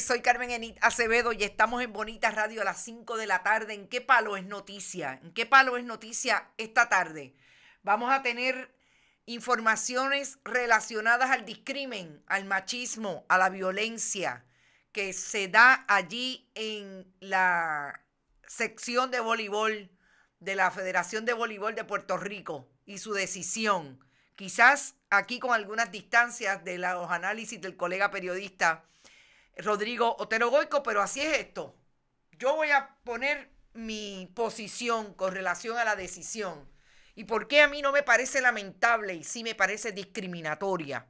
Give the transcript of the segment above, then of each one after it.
soy Carmen Enit Acevedo y estamos en Bonita Radio a las 5 de la tarde. ¿En qué palo es noticia? ¿En qué palo es noticia esta tarde? Vamos a tener informaciones relacionadas al discrimen, al machismo, a la violencia que se da allí en la sección de voleibol de la Federación de Voleibol de Puerto Rico y su decisión. Quizás aquí con algunas distancias de los análisis del colega periodista Rodrigo Otero Goico, pero así es esto. Yo voy a poner mi posición con relación a la decisión y por qué a mí no me parece lamentable y sí me parece discriminatoria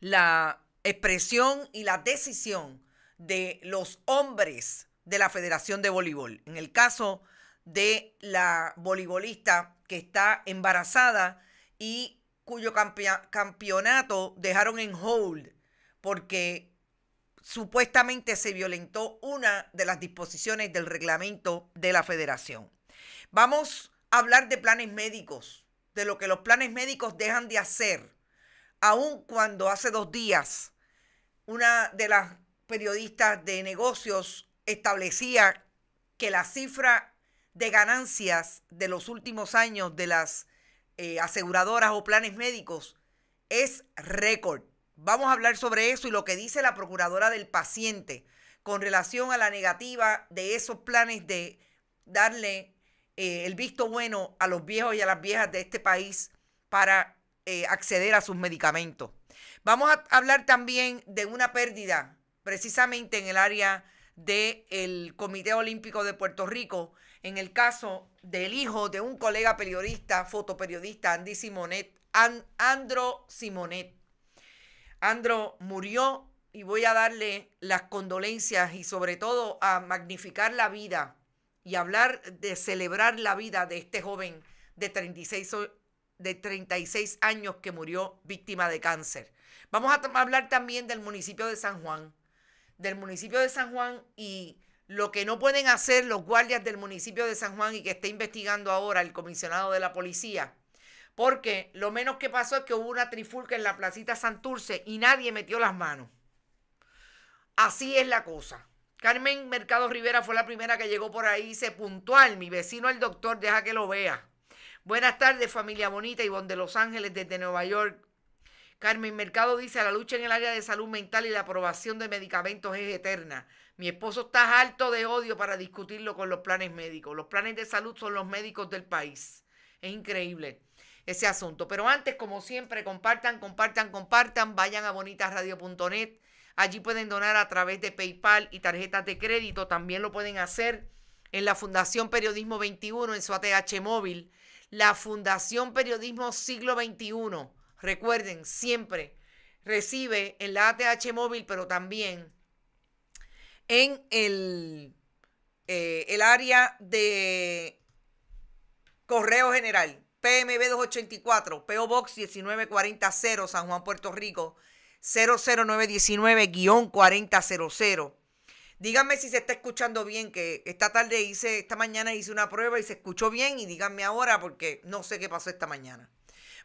la expresión y la decisión de los hombres de la Federación de Voleibol. En el caso de la voleibolista que está embarazada y cuyo campeonato dejaron en hold porque supuestamente se violentó una de las disposiciones del reglamento de la federación. Vamos a hablar de planes médicos, de lo que los planes médicos dejan de hacer, aun cuando hace dos días una de las periodistas de negocios establecía que la cifra de ganancias de los últimos años de las eh, aseguradoras o planes médicos es récord. Vamos a hablar sobre eso y lo que dice la procuradora del paciente con relación a la negativa de esos planes de darle eh, el visto bueno a los viejos y a las viejas de este país para eh, acceder a sus medicamentos. Vamos a hablar también de una pérdida precisamente en el área del el Comité Olímpico de Puerto Rico, en el caso del hijo de un colega periodista, fotoperiodista, Andy Simonet, Andro Simonet. Andro murió y voy a darle las condolencias y sobre todo a magnificar la vida y hablar de celebrar la vida de este joven de 36, de 36 años que murió víctima de cáncer. Vamos a hablar también del municipio de San Juan, del municipio de San Juan y lo que no pueden hacer los guardias del municipio de San Juan y que está investigando ahora el comisionado de la policía porque lo menos que pasó es que hubo una trifulca en la placita Santurce y nadie metió las manos. Así es la cosa. Carmen Mercado Rivera fue la primera que llegó por ahí, y se puntual. Mi vecino, el doctor, deja que lo vea. Buenas tardes, familia bonita, y de Los Ángeles, desde Nueva York. Carmen Mercado dice, la lucha en el área de salud mental y la aprobación de medicamentos es eterna. Mi esposo está alto de odio para discutirlo con los planes médicos. Los planes de salud son los médicos del país. Es increíble ese asunto. Pero antes, como siempre, compartan, compartan, compartan, vayan a bonitasradio.net. Allí pueden donar a través de PayPal y tarjetas de crédito. También lo pueden hacer en la Fundación Periodismo 21, en su ATH móvil. La Fundación Periodismo Siglo XXI. Recuerden, siempre recibe en la ATH móvil, pero también en el, eh, el área de correo general PMB 284, PO Box 1940 San Juan, Puerto Rico, 00919-4000. Díganme si se está escuchando bien, que esta tarde hice, esta mañana hice una prueba y se escuchó bien y díganme ahora porque no sé qué pasó esta mañana.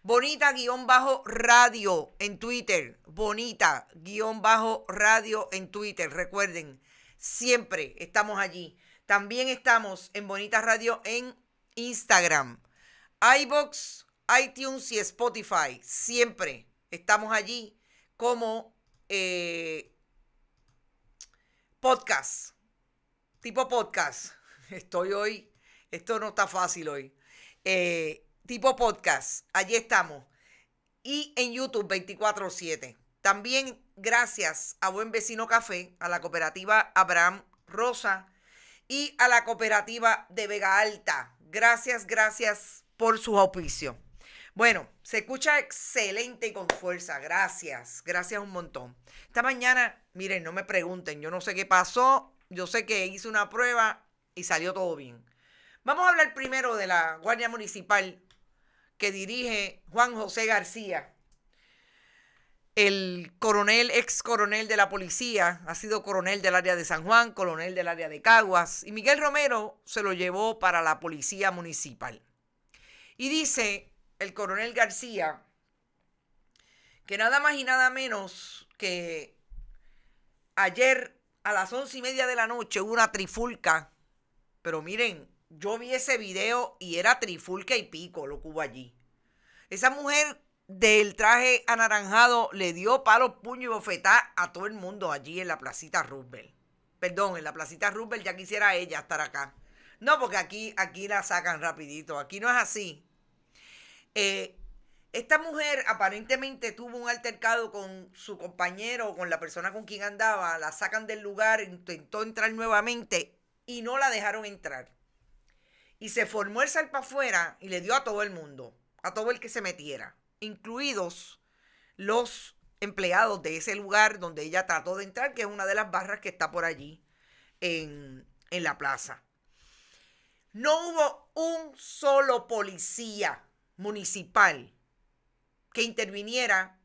Bonita guión bajo radio en Twitter. Bonita guión bajo radio en Twitter. Recuerden, siempre estamos allí. También estamos en Bonita Radio en Instagram iBox, iTunes y Spotify. Siempre estamos allí como eh, podcast, tipo podcast. Estoy hoy, esto no está fácil hoy. Eh, tipo podcast, allí estamos. Y en YouTube 24/7. También gracias a Buen Vecino Café, a la cooperativa Abraham Rosa y a la cooperativa de Vega Alta. Gracias, gracias por sus auspicios. Bueno, se escucha excelente y con fuerza. Gracias, gracias un montón. Esta mañana, miren, no me pregunten, yo no sé qué pasó, yo sé que hice una prueba y salió todo bien. Vamos a hablar primero de la Guardia Municipal que dirige Juan José García. El coronel, ex coronel de la policía, ha sido coronel del área de San Juan, coronel del área de Caguas, y Miguel Romero se lo llevó para la policía municipal. Y dice el coronel García que nada más y nada menos que ayer a las once y media de la noche hubo una trifulca, pero miren, yo vi ese video y era trifulca y pico lo cubo allí. Esa mujer del traje anaranjado le dio palos, puño y bofetá a todo el mundo allí en la placita Roosevelt. Perdón, en la placita Roosevelt ya quisiera ella estar acá. No, porque aquí, aquí la sacan rapidito. Aquí no es así. Eh, esta mujer aparentemente tuvo un altercado con su compañero o con la persona con quien andaba, la sacan del lugar, intentó entrar nuevamente y no la dejaron entrar. Y se formó el salpa afuera y le dio a todo el mundo, a todo el que se metiera, incluidos los empleados de ese lugar donde ella trató de entrar, que es una de las barras que está por allí en, en la plaza. No hubo un solo policía municipal que interviniera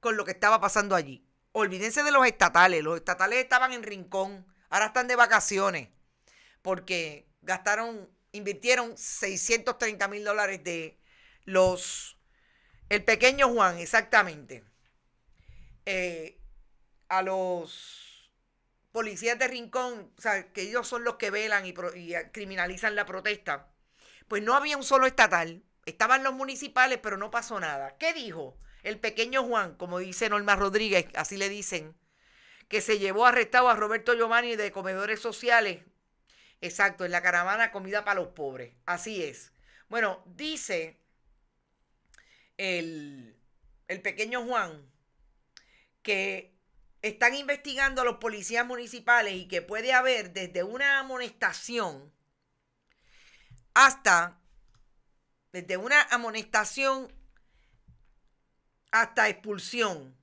con lo que estaba pasando allí. Olvídense de los estatales. Los estatales estaban en rincón. Ahora están de vacaciones porque gastaron, invirtieron 630 mil dólares de los... El pequeño Juan, exactamente. Eh, a los policías de rincón, o sea, que ellos son los que velan y criminalizan la protesta, pues no había un solo estatal Estaban los municipales, pero no pasó nada. ¿Qué dijo? El pequeño Juan, como dice Norma Rodríguez, así le dicen, que se llevó arrestado a Roberto Giovanni de comedores sociales. Exacto, en la caravana Comida para los Pobres. Así es. Bueno, dice el, el pequeño Juan que están investigando a los policías municipales y que puede haber desde una amonestación hasta desde una amonestación hasta expulsión,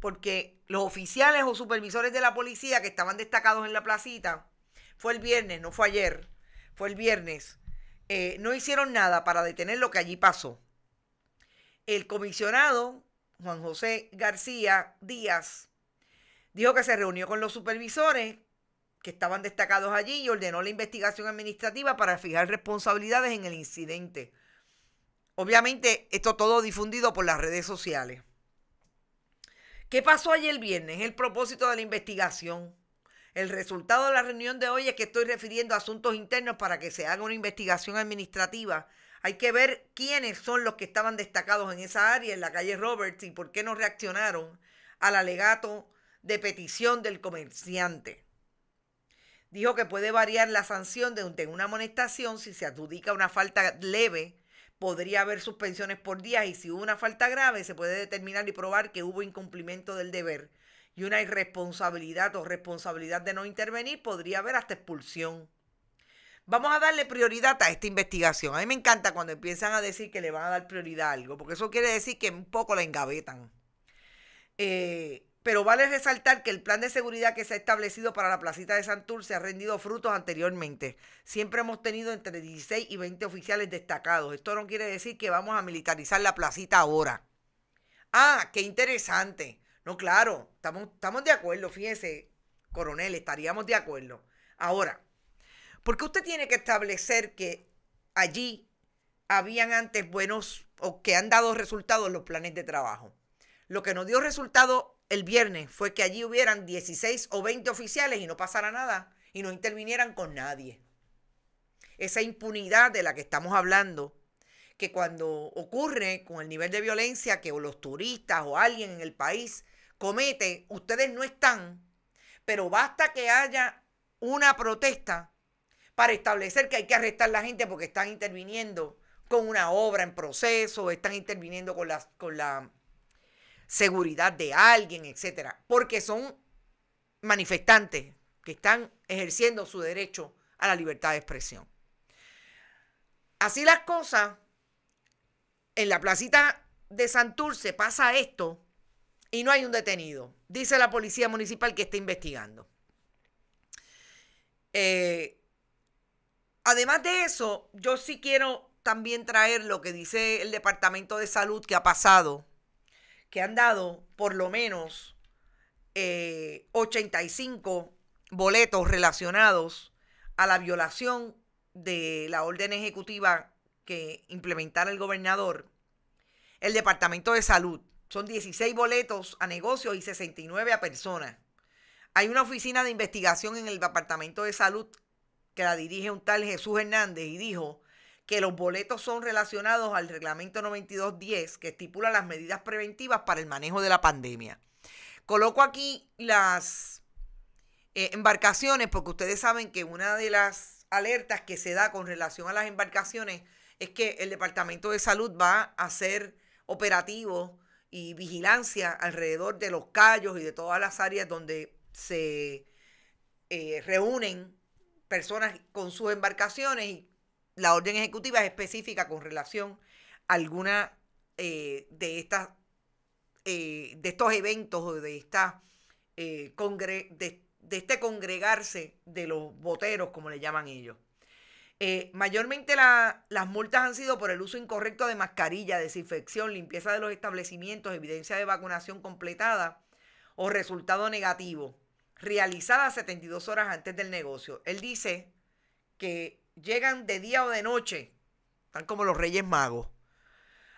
porque los oficiales o supervisores de la policía que estaban destacados en la placita, fue el viernes, no fue ayer, fue el viernes, eh, no hicieron nada para detener lo que allí pasó. El comisionado, Juan José García Díaz, dijo que se reunió con los supervisores que estaban destacados allí y ordenó la investigación administrativa para fijar responsabilidades en el incidente. Obviamente, esto todo difundido por las redes sociales. ¿Qué pasó ayer viernes? El propósito de la investigación. El resultado de la reunión de hoy es que estoy refiriendo a asuntos internos para que se haga una investigación administrativa. Hay que ver quiénes son los que estaban destacados en esa área, en la calle Roberts, y por qué no reaccionaron al alegato de petición del comerciante dijo que puede variar la sanción de, una amonestación si se adjudica una falta leve podría haber suspensiones por días y si hubo una falta grave se puede determinar y probar que hubo incumplimiento del deber y una irresponsabilidad o responsabilidad de no intervenir podría haber hasta expulsión. Vamos a darle prioridad a esta investigación. A mí me encanta cuando empiezan a decir que le van a dar prioridad a algo, porque eso quiere decir que un poco la engavetan. Eh, pero vale resaltar que el plan de seguridad que se ha establecido para la placita de Santur se ha rendido frutos anteriormente. Siempre hemos tenido entre 16 y 20 oficiales destacados. Esto no quiere decir que vamos a militarizar la placita ahora. Ah, qué interesante. No, claro, estamos, estamos de acuerdo, fíjese, coronel, estaríamos de acuerdo. Ahora, ¿por qué usted tiene que establecer que allí habían antes buenos o que han dado resultados los planes de trabajo? Lo que nos dio resultado el viernes fue que allí hubieran 16 o 20 oficiales y no pasara nada y no intervinieran con nadie. Esa impunidad de la que estamos hablando, que cuando ocurre con el nivel de violencia que los turistas o alguien en el país comete, ustedes no están, pero basta que haya una protesta para establecer que hay que arrestar a la gente porque están interviniendo con una obra en proceso, están interviniendo con las con la seguridad de alguien, etcétera, porque son manifestantes que están ejerciendo su derecho a la libertad de expresión. Así las cosas, en la placita de Santurce pasa esto y no hay un detenido. Dice la policía municipal que está investigando. Eh, además de eso, yo sí quiero también traer lo que dice el Departamento de Salud que ha pasado que han dado por lo menos 85 eh, boletos relacionados a la violación de la orden ejecutiva que implementara el gobernador, el Departamento de Salud. Son 16 boletos a negocios y 69 a personas. Hay una oficina de investigación en el Departamento de Salud que la dirige un tal Jesús Hernández y dijo que los boletos son relacionados al reglamento 9210 que estipula las medidas preventivas para el manejo de la pandemia. Coloco aquí las eh, embarcaciones porque ustedes saben que una de las alertas que se da con relación a las embarcaciones es que el Departamento de Salud va a hacer operativo y vigilancia alrededor de los callos y de todas las áreas donde se eh, reúnen personas con sus embarcaciones y la orden ejecutiva es específica con relación a alguna eh, de estas eh, de estos eventos o de esta eh, de, este congregarse de los boteros, como le llaman ellos. mayormente las multas han sido por el uso incorrecto de mascarilla, desinfección, limpieza de los establecimientos, evidencia de vacunación completada o resultado negativo, realizada 72 horas antes del negocio. Él dice que llegan de día o de noche, están como los Reyes Magos,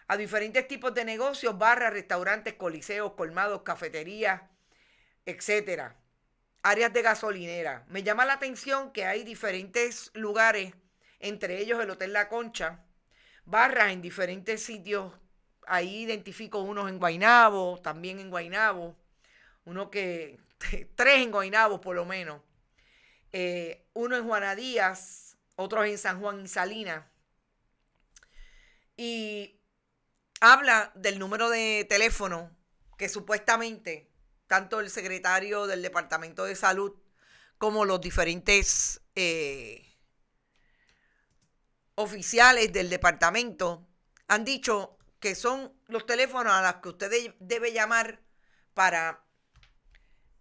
a diferentes tipos de negocios, barras, restaurantes, coliseos, colmados, cafeterías, etcétera, áreas de gasolinera. Me llama la atención que hay diferentes lugares, entre ellos el Hotel La Concha, barras en diferentes sitios. Ahí identifico unos en Guainabo, también en Guainabo, uno que, tres en Guainabo por lo menos, eh, uno en Juana Díaz, otros en San Juan y Salinas. Y habla del número de teléfono que supuestamente tanto el secretario del Departamento de Salud como los diferentes eh, oficiales del departamento han dicho que son los teléfonos a los que usted debe llamar para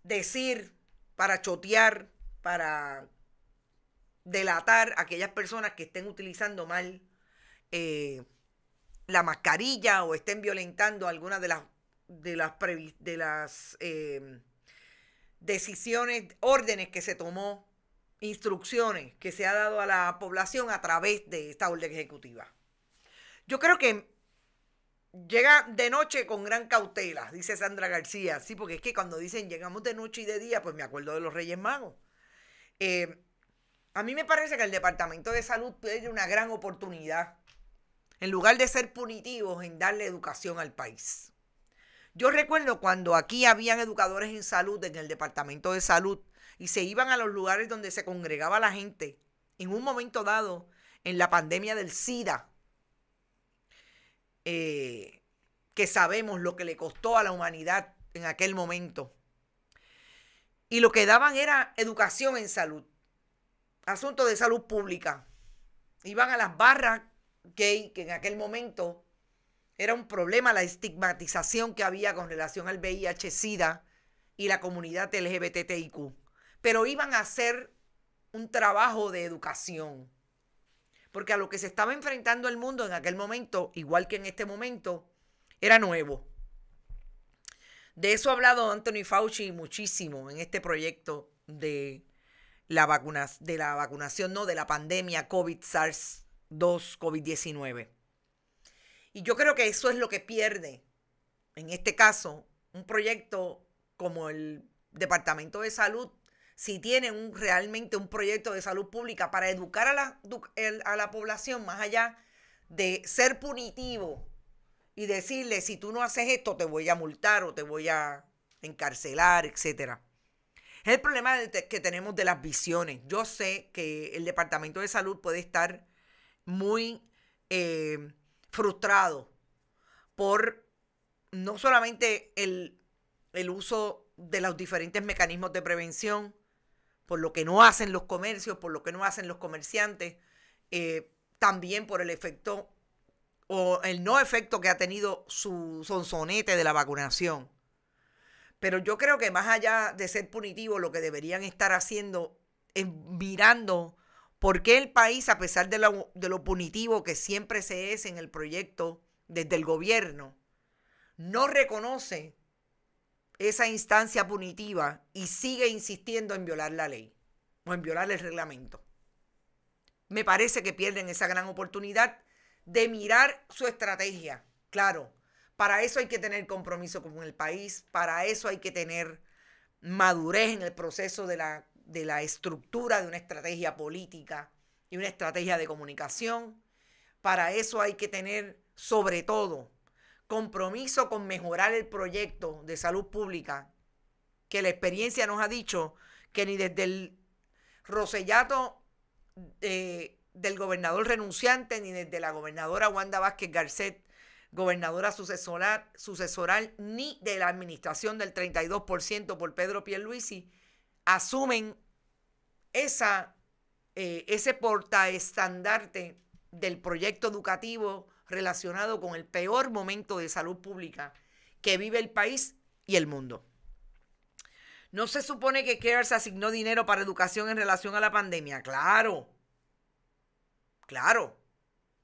decir, para chotear, para delatar a aquellas personas que estén utilizando mal eh, la mascarilla o estén violentando algunas de las de las, de las em, decisiones, órdenes que se tomó, instrucciones que se ha dado a la población a través de esta orden ejecutiva. Yo creo que llega de noche con gran cautela, dice Sandra García. Sí, porque es que cuando dicen llegamos de noche y de día, pues me acuerdo de los Reyes Magos. Eh, a mí me parece que el Departamento de Salud tiene una gran oportunidad en lugar de ser punitivos en darle educación al país. Yo recuerdo cuando aquí habían educadores en salud en el Departamento de Salud y se iban a los lugares donde se congregaba la gente en un momento dado en la pandemia del SIDA, eh, que sabemos lo que le costó a la humanidad en aquel momento. Y lo que daban era educación en salud asuntos de salud pública. Iban a las barras gay, que en aquel momento era un problema la estigmatización que había con relación al VIH-Sida y la comunidad LGBTIQ. Pero iban a hacer un trabajo de educación. Porque a lo que se estaba enfrentando el mundo en aquel momento, igual que en este momento, era nuevo. De eso ha hablado Anthony Fauci muchísimo en este proyecto de la de la vacunación, no, de la pandemia COVID-SARS-2, COVID-19. Y yo creo que eso es lo que pierde, en este caso, un proyecto como el Departamento de Salud, si tiene un, realmente un proyecto de salud pública para educar a la, a la población más allá de ser punitivo y decirle, si tú no haces esto, te voy a multar o te voy a encarcelar, etcétera. Es el problema que tenemos de las visiones. Yo sé que el Departamento de Salud puede estar muy eh, frustrado por no solamente el, uso de los diferentes mecanismos de prevención, por lo que no hacen los comercios, por lo que no hacen los comerciantes, eh, también por el efecto o el no efecto que ha tenido su sonsonete de la vacunación. Pero yo creo que más allá de ser punitivo, lo que deberían estar haciendo es mirando por qué el país, a pesar de lo, de lo punitivo que siempre se es en el proyecto desde el gobierno, no reconoce esa instancia punitiva y sigue insistiendo en violar la ley o en violar el reglamento. Me parece que pierden esa gran oportunidad de mirar su estrategia. Claro, para eso hay que tener compromiso con el país, para eso hay que tener madurez en el proceso de la, de la estructura de una estrategia política y una estrategia de comunicación. Para eso hay que tener, sobre todo, compromiso con mejorar el proyecto de salud pública, que la experiencia nos ha dicho que ni desde el rosellato eh, del gobernador renunciante, ni desde la gobernadora Wanda Vázquez Garcet gobernadora sucesoral, ni de la administración del 32% por Pedro Pierluisi, asumen esa, eh, ese portaestandarte del proyecto educativo relacionado con el peor momento de salud pública que vive el país y el mundo. No se supone que CARES asignó dinero para educación en relación a la pandemia. Claro, claro,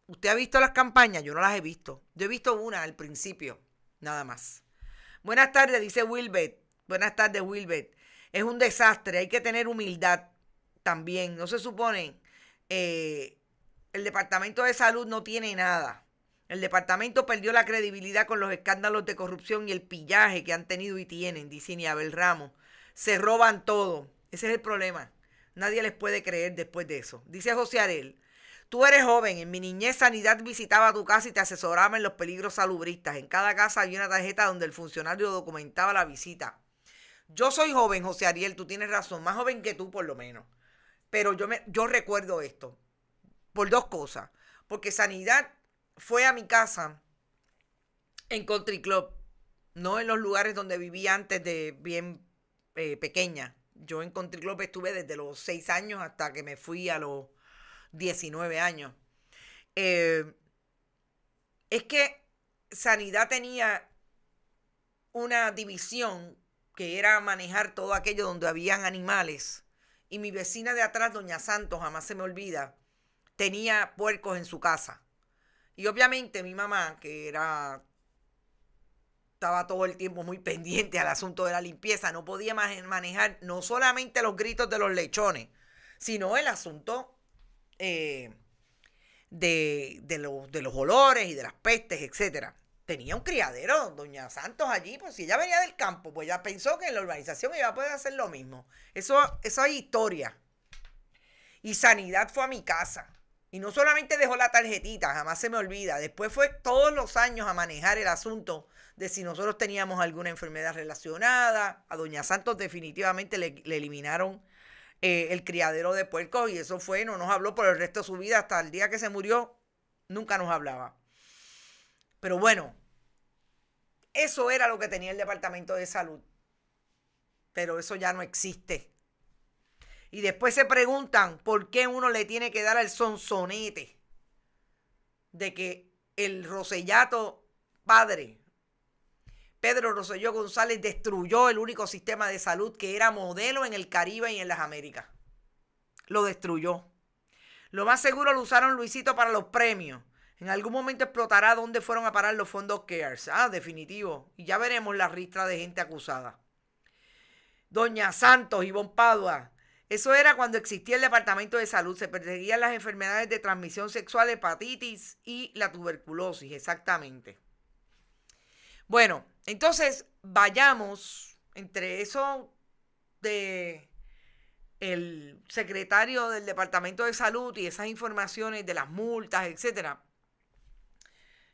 ¿Usted ha visto las campañas? Yo no las he visto. Yo he visto una al principio, nada más. Buenas tardes, dice Wilbert. Buenas tardes, Wilbert. Es un desastre, hay que tener humildad también. No se supone, eh, el Departamento de Salud no tiene nada. El departamento perdió la credibilidad con los escándalos de corrupción y el pillaje que han tenido y tienen, dice Niabel Ramos. Se roban todo. Ese es el problema. Nadie les puede creer después de eso. Dice José Arel. Tú eres joven. En mi niñez, Sanidad visitaba tu casa y te asesoraba en los peligros salubristas. En cada casa había una tarjeta donde el funcionario documentaba la visita. Yo soy joven, José Ariel, tú tienes razón, más joven que tú por lo menos. Pero yo, me, yo recuerdo esto por dos cosas. Porque Sanidad fue a mi casa en Country Club, no en los lugares donde viví antes de bien eh, pequeña. Yo en Country Club estuve desde los seis años hasta que me fui a los 19 años. Eh, es que Sanidad tenía una división que era manejar todo aquello donde habían animales. Y mi vecina de atrás, doña Santos, jamás se me olvida, tenía puercos en su casa. Y obviamente mi mamá, que era estaba todo el tiempo muy pendiente al asunto de la limpieza, no podía manejar no solamente los gritos de los lechones, sino el asunto eh, de, los olores y de las pestes, etcétera. Tenía un criadero, doña Santos, allí, pues si ella venía del campo, pues ya pensó que en la urbanización iba a poder hacer lo mismo. Eso, eso es historia. Y sanidad fue a mi casa. Y no solamente dejó la tarjetita, jamás se me olvida. Después fue todos los años a manejar el asunto de si nosotros teníamos alguna enfermedad relacionada. A Doña Santos definitivamente le, le eliminaron eh, el criadero de puercos y eso fue, no nos habló por el resto de su vida, hasta el día que se murió, nunca nos hablaba. Pero bueno, eso era lo que tenía el Departamento de Salud. Pero eso ya no existe. Y después se preguntan por qué uno le tiene que dar al sonsonete de que el Rosellato padre Pedro Roselló González destruyó el único sistema de salud que era modelo en el Caribe y en las Américas. Lo destruyó. Lo más seguro lo usaron Luisito para los premios. En algún momento explotará dónde fueron a parar los fondos CARES. Ah, definitivo. Y ya veremos la ristra de gente acusada. Doña Santos, y Padua. Eso era cuando existía el Departamento de Salud. Se perseguían las enfermedades de transmisión sexual, hepatitis y la tuberculosis, exactamente. Bueno, entonces, vayamos entre eso de el secretario del Departamento de Salud y esas informaciones de las multas, etcétera.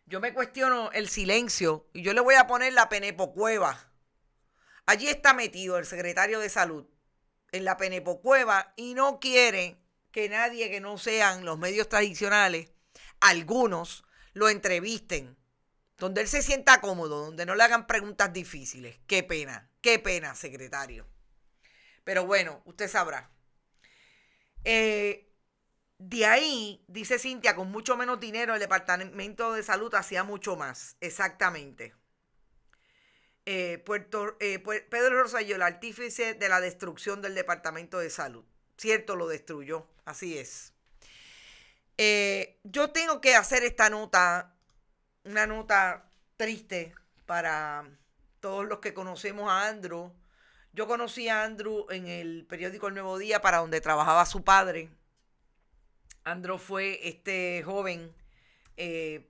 Yo me cuestiono el silencio y yo le voy a poner la Penepocueva. Allí está metido el secretario de Salud en la Penepocueva y no quiere que nadie que no sean los medios tradicionales, algunos, lo entrevisten donde él se sienta cómodo, donde no le hagan preguntas difíciles. Qué pena, qué pena, secretario. Pero bueno, usted sabrá. Eh, de ahí, dice Cintia, con mucho menos dinero el Departamento de Salud hacía mucho más. Exactamente. Eh, Puerto, eh, Pedro Rosario, el artífice de la destrucción del Departamento de Salud. Cierto, lo destruyó. Así es. yo tengo que hacer esta nota una nota triste para todos los que conocemos a Andrew. Yo conocí a Andrew en el periódico El Nuevo Día para donde trabajaba su padre. Andrew fue este joven eh,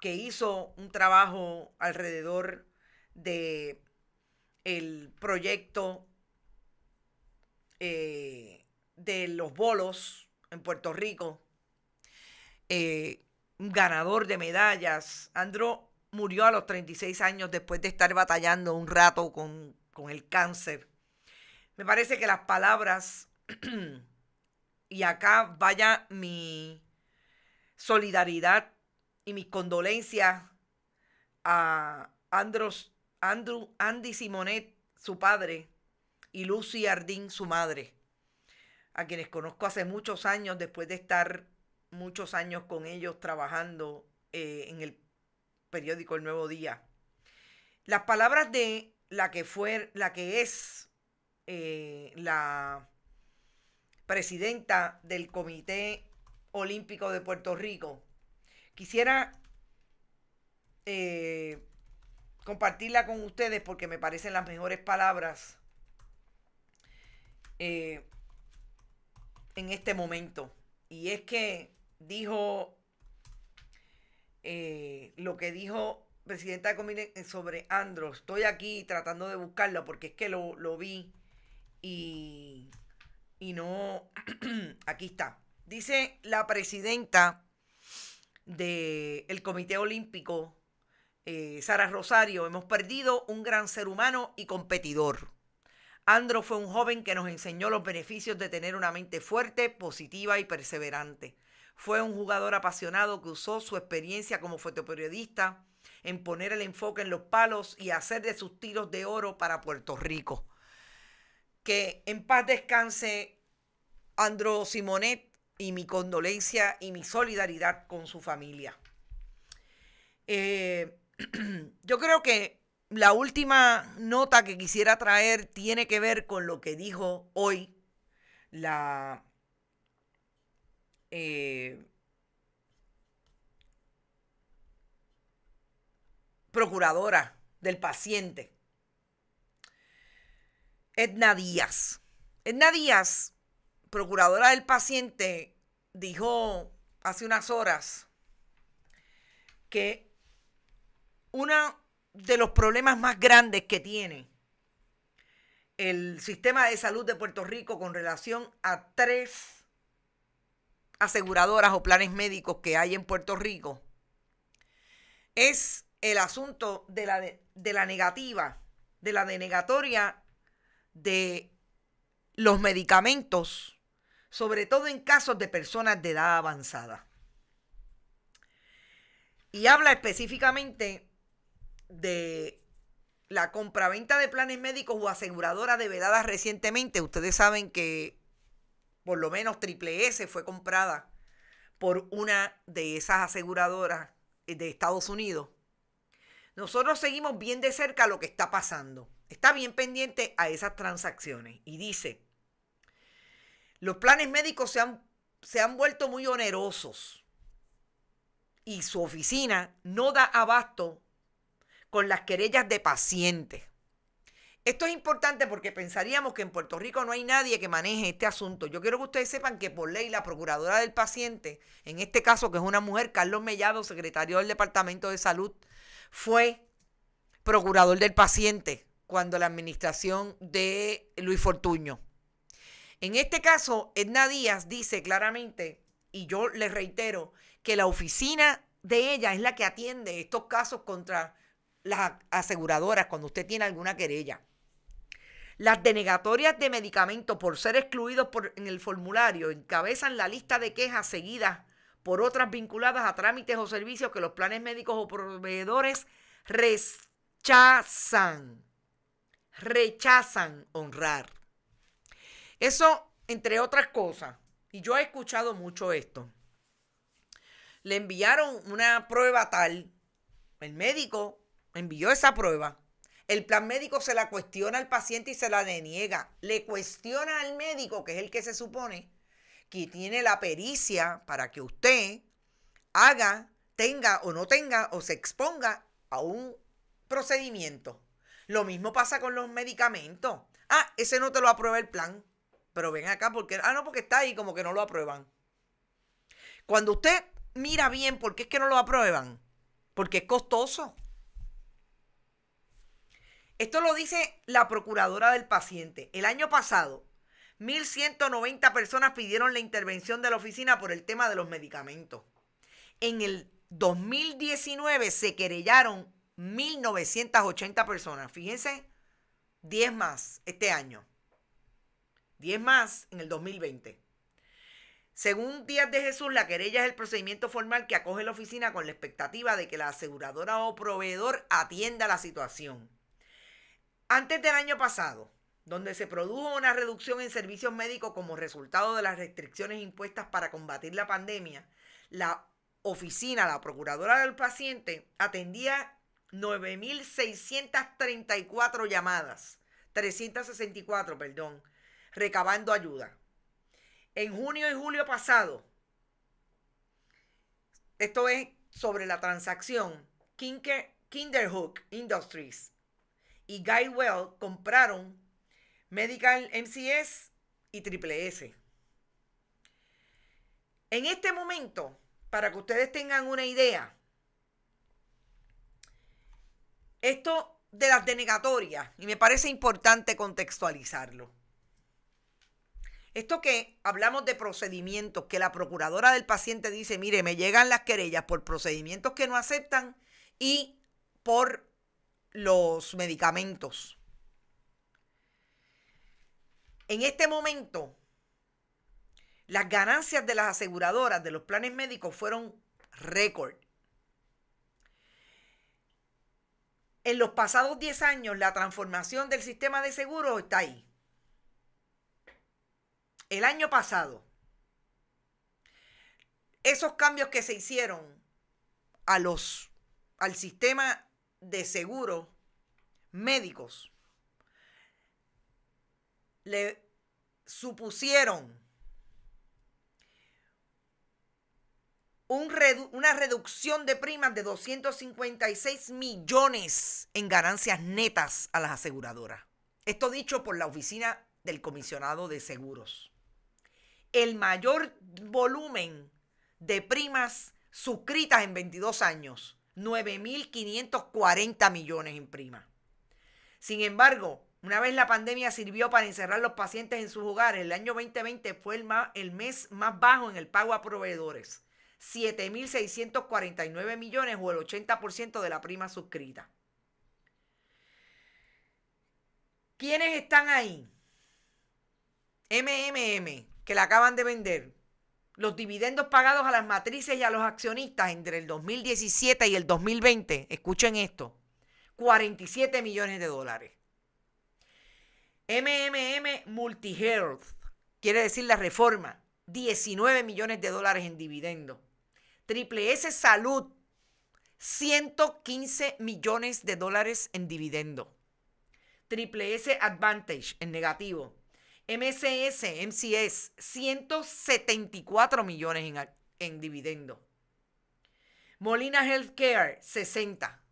que hizo un trabajo alrededor de el proyecto eh, de los bolos en Puerto Rico. Eh, ganador de medallas. Andro murió a los 36 años después de estar batallando un rato con, el cáncer. Me parece que las palabras, y acá vaya mi solidaridad y mis condolencias a Andros, Andrew, Andy Simonet, su padre, y Lucy Ardín, su madre, a quienes conozco hace muchos años después de estar muchos años con ellos trabajando eh, en el periódico El Nuevo Día. Las palabras de la que fue, la que es eh, la presidenta del Comité Olímpico de Puerto Rico. Quisiera eh, compartirla con ustedes porque me parecen las mejores palabras en este momento. Y es que dijo eh, lo que dijo presidenta de Comité eh, sobre Andro, Estoy aquí tratando de buscarlo porque es que lo, vi y, y no. aquí está. Dice la presidenta del el Comité Olímpico, eh, Sara Rosario, hemos perdido un gran ser humano y competidor. Andro fue un joven que nos enseñó los beneficios de tener una mente fuerte, positiva y perseverante. Fue un jugador apasionado que usó su experiencia como fotoperiodista en poner el enfoque en los palos y hacer de sus tiros de oro para Puerto Rico. Que en paz descanse Andro Simonet y mi condolencia y mi solidaridad con su familia. Eh, yo creo que la última nota que quisiera traer tiene que ver con lo que dijo hoy la eh, procuradora del paciente, Edna Díaz. Edna Díaz, procuradora del paciente, dijo hace unas horas que uno de los problemas más grandes que tiene el sistema de salud de Puerto Rico con relación a tres aseguradoras o planes médicos que hay en Puerto Rico es el asunto de la, de, la negativa, de la denegatoria de los medicamentos, sobre todo en casos de personas de edad avanzada. Y habla específicamente de la compraventa de planes médicos o aseguradoras de vedadas recientemente. Ustedes saben que por lo menos Triple S fue comprada por una de esas aseguradoras eh, de Estados Unidos. Nosotros seguimos bien de cerca lo que está pasando. Está bien pendiente a esas transacciones. Y dice, los planes médicos se han, se han vuelto muy onerosos y su oficina no da abasto con las querellas de pacientes. Esto es importante porque pensaríamos que en Puerto Rico no hay nadie que maneje este asunto. Yo quiero que ustedes sepan que por ley la procuradora del paciente, en este caso que es una mujer, Carlos Mellado, secretario del Departamento de Salud, fue procurador del paciente cuando la administración de Luis Fortuño. En este caso, Edna Díaz dice claramente, y yo le reitero, que la oficina de ella es la que atiende estos casos contra las aseguradoras cuando usted tiene alguna querella. Las denegatorias de medicamentos por ser excluidos en el formulario encabezan la lista de quejas seguidas por otras vinculadas a trámites o servicios que los planes médicos o proveedores rechazan. Rechazan honrar. Eso, entre otras cosas, y yo he escuchado mucho esto. Le enviaron una prueba tal, el médico envió esa prueba el plan médico se la cuestiona al paciente y se la deniega. Le cuestiona al médico, que es el que se supone que tiene la pericia para que usted haga, tenga o no tenga o se exponga a un procedimiento. Lo mismo pasa con los medicamentos. Ah, ese no te lo aprueba el plan. Pero ven acá porque, ah, no, porque está ahí como que no lo aprueban. Cuando usted mira bien por qué es que no lo aprueban, porque es costoso. Esto lo dice la procuradora del paciente. El año pasado, 1.190 personas pidieron la intervención de la oficina por el tema de los medicamentos. En el 2019 se querellaron 1.980 personas. Fíjense, 10 más este año. 10 más en el 2020. Según Díaz de Jesús, la querella es el procedimiento formal que acoge la oficina con la expectativa de que la aseguradora o proveedor atienda la situación antes del año pasado, donde se produjo una reducción en servicios médicos como resultado de las restricciones impuestas para combatir la pandemia, la oficina, la procuradora del paciente, atendía 9.634 llamadas, 364, perdón, recabando ayuda. En junio y julio pasado, esto es sobre la transacción Kinderhook Industries y Guy Well compraron Medical MCS y Triple S. En este momento, para que ustedes tengan una idea, esto de las denegatorias, y me parece importante contextualizarlo. Esto que hablamos de procedimientos, que la procuradora del paciente dice, mire, me llegan las querellas por procedimientos que no aceptan y por los medicamentos. En este momento, las ganancias de las aseguradoras de los planes médicos fueron récord. En los pasados 10 años, la transformación del sistema de seguros está ahí. El año pasado, esos cambios que se hicieron a los, al sistema de seguro médicos le supusieron un una reducción de primas de 256 millones en ganancias netas a las aseguradoras. Esto dicho por la oficina del comisionado de seguros. El mayor volumen de primas suscritas en 22 años 9.540 millones en prima. Sin embargo, una vez la pandemia sirvió para encerrar los pacientes en sus hogares, el año 2020 fue el, el mes más bajo en el pago a proveedores, 7.649 millones o el 80% de la prima suscrita. ¿Quiénes están ahí? MMM, que la acaban de vender, los dividendos pagados a las matrices y a los accionistas entre el 2017 y el 2020, escuchen esto, 47 millones de dólares. MMM Multihealth, quiere decir la reforma, 19 millones de dólares en dividendo. Triple S Salud, 115 millones de dólares en dividendo. Triple S Advantage en negativo, MSS, MCS, 174 millones en, dividendo. Molina Healthcare, 60.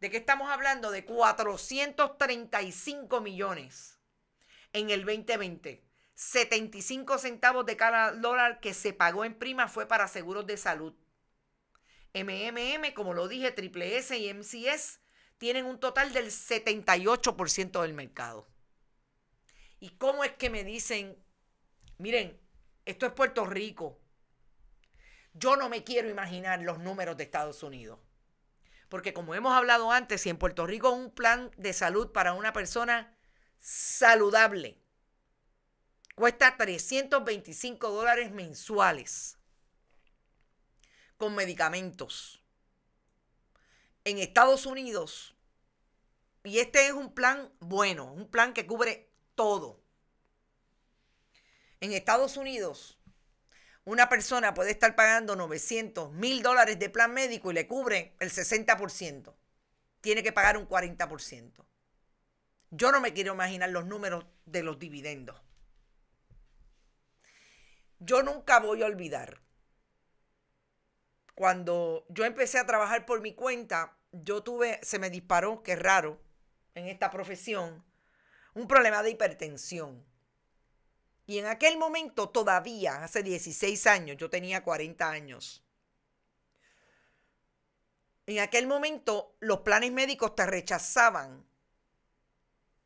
¿De qué estamos hablando? De 435 millones en el 2020. 75 centavos de cada dólar que se pagó en prima fue para seguros de salud. MMM, como lo dije, Triple S y MCS tienen un total del 78% del mercado. ¿Y cómo es que me dicen, miren, esto es Puerto Rico? Yo no me quiero imaginar los números de Estados Unidos. Porque como hemos hablado antes, si en Puerto Rico un plan de salud para una persona saludable cuesta 325 dólares mensuales con medicamentos. En Estados Unidos, y este es un plan bueno, un plan que cubre todo. En Estados Unidos, una persona puede estar pagando 900 mil dólares de plan médico y le cubre el 60%. Tiene que pagar un 40%. Yo no me quiero imaginar los números de los dividendos. Yo nunca voy a olvidar. Cuando yo empecé a trabajar por mi cuenta, yo tuve, se me disparó, que raro, en esta profesión, un problema de hipertensión. Y en aquel momento todavía, hace 16 años, yo tenía 40 años. En aquel momento los planes médicos te rechazaban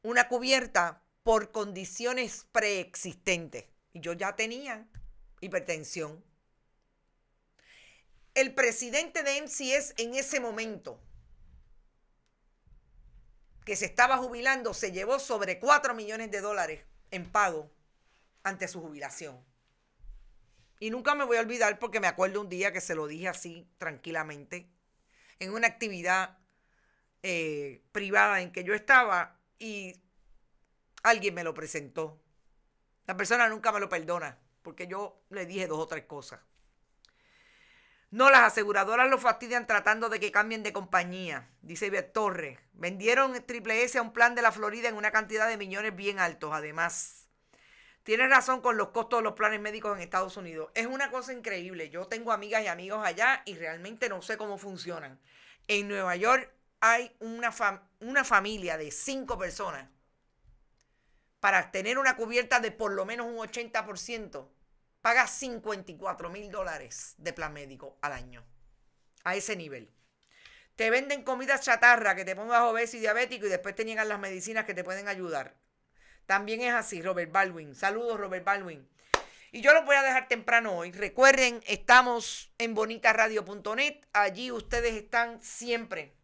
una cubierta por condiciones preexistentes. Y yo ya tenía hipertensión. El presidente de MCS en ese momento que se estaba jubilando se llevó sobre 4 millones de dólares en pago ante su jubilación. Y nunca me voy a olvidar porque me acuerdo un día que se lo dije así tranquilamente en una actividad eh, privada en que yo estaba y alguien me lo presentó. La persona nunca me lo perdona porque yo le dije dos o tres cosas. No, las aseguradoras lo fastidian tratando de que cambien de compañía, dice Iber Torres. Vendieron Triple S a un plan de la Florida en una cantidad de millones bien altos, además. Tienes razón con los costos de los planes médicos en Estados Unidos. Es una cosa increíble. Yo tengo amigas y amigos allá y realmente no sé cómo funcionan. En Nueva York hay una, una familia de cinco personas para tener una cubierta de por lo menos un 80% paga 54 mil dólares de plan médico al año. A ese nivel. Te venden comida chatarra que te pongas obeso y diabético y después te niegan las medicinas que te pueden ayudar. También es así, Robert Baldwin. Saludos, Robert Baldwin. Y yo los voy a dejar temprano hoy. Recuerden, estamos en bonitaradio.net. Allí ustedes están siempre.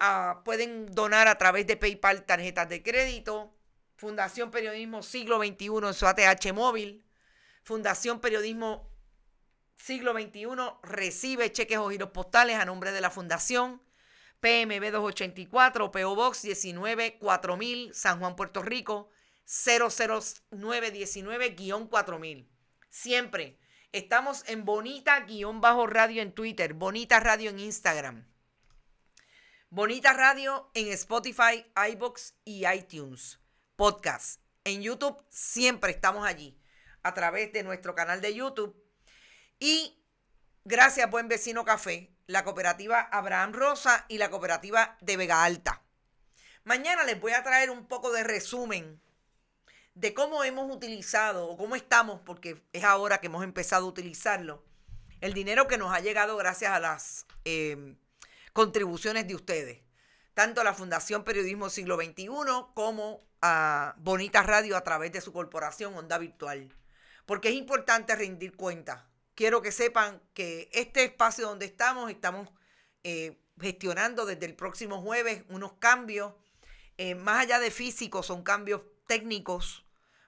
Ah, pueden donar a través de PayPal, tarjetas de crédito, Fundación Periodismo Siglo XXI en su ATH móvil. Fundación Periodismo Siglo XXI recibe cheques o giros postales a nombre de la Fundación. PMB 284, PO Box 19 4000, San Juan, Puerto Rico 00919-4000. Siempre. Estamos en Bonita-Bajo Radio en Twitter, Bonita Radio en Instagram, Bonita Radio en Spotify, iBox y iTunes. Podcast. En YouTube siempre estamos allí a través de nuestro canal de YouTube. Y gracias Buen Vecino Café, la cooperativa Abraham Rosa y la cooperativa de Vega Alta. Mañana les voy a traer un poco de resumen de cómo hemos utilizado o cómo estamos, porque es ahora que hemos empezado a utilizarlo, el dinero que nos ha llegado gracias a las eh, contribuciones de ustedes, tanto a la Fundación Periodismo Siglo XXI como a Bonita Radio a través de su corporación Onda Virtual porque es importante rendir cuenta. Quiero que sepan que este espacio donde estamos, estamos eh, gestionando desde el próximo jueves unos cambios, eh, más allá de físicos, son cambios técnicos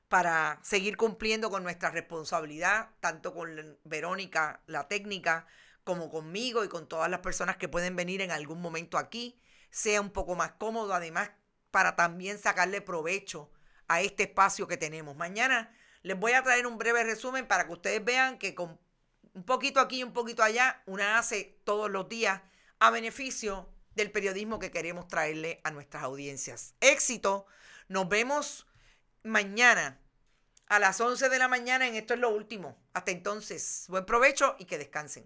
para seguir cumpliendo con nuestra responsabilidad, tanto con Verónica, la técnica, como conmigo y con todas las personas que pueden venir en algún momento aquí. Sea un poco más cómodo, además, para también sacarle provecho a este espacio que tenemos. Mañana les voy a traer un breve resumen para que ustedes vean que con un poquito aquí y un poquito allá, una hace todos los días a beneficio del periodismo que queremos traerle a nuestras audiencias. Éxito. Nos vemos mañana a las 11 de la mañana en Esto es lo último. Hasta entonces, buen provecho y que descansen.